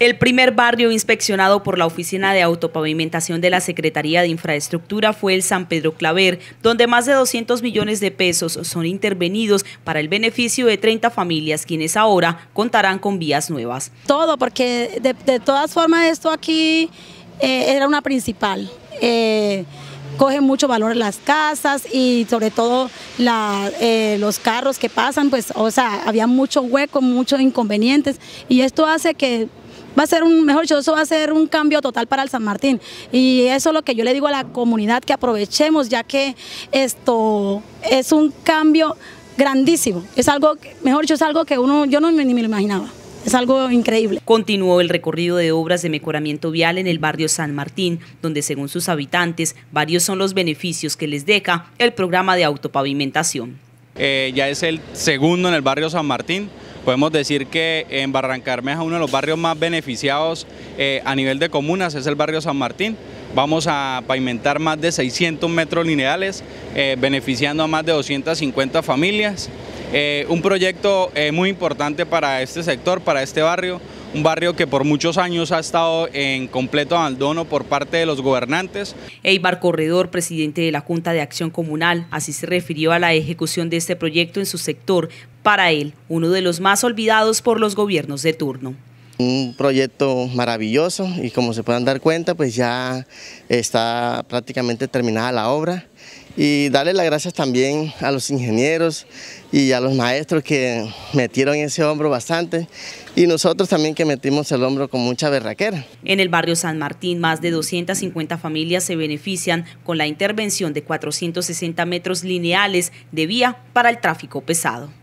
El primer barrio inspeccionado por la Oficina de Autopavimentación de la Secretaría de Infraestructura fue el San Pedro Claver, donde más de 200 millones de pesos son intervenidos para el beneficio de 30 familias, quienes ahora contarán con vías nuevas. Todo, porque de, todas formas esto aquí eh, era una principal. Eh, coge mucho valor las casas y sobre todo eh, los carros que pasan, pues, o sea, había mucho hueco, muchos inconvenientes y esto hace que va a ser un, mejor dicho, eso va a ser un cambio total para el San Martín. Y eso es lo que yo le digo a la comunidad, que aprovechemos, ya que esto es un cambio grandísimo. Es algo, mejor dicho, es algo que uno, yo no, ni me lo imaginaba. Es algo increíble. Continuó el recorrido de obras de mejoramiento vial en el barrio San Martín, donde según sus habitantes, varios son los beneficios que les deja el programa de autopavimentación. Eh, ya es el segundo en el barrio San Martín, Podemos decir que en Barrancarmeja uno de los barrios más beneficiados eh, a nivel de comunas es el barrio San Martín. Vamos a pavimentar más de 600 metros lineales, eh, beneficiando a más de 250 familias. Eh, un proyecto muy importante para este sector, para este barrio, un barrio que por muchos años ha estado en completo abandono por parte de los gobernantes. Eibar Corredor, presidente de la Junta de Acción Comunal, así se refirió a la ejecución de este proyecto en su sector, para él, uno de los más olvidados por los gobiernos de turno. Un proyecto maravilloso y como se pueden dar cuenta, pues ya está prácticamente terminada la obra. Y darle las gracias también a los ingenieros y a los maestros que metieron ese hombro bastante y nosotros también que metimos el hombro con mucha berraquera. En el barrio San Martín, más de 250 familias se benefician con la intervención de 460 metros lineales de vía para el tráfico pesado.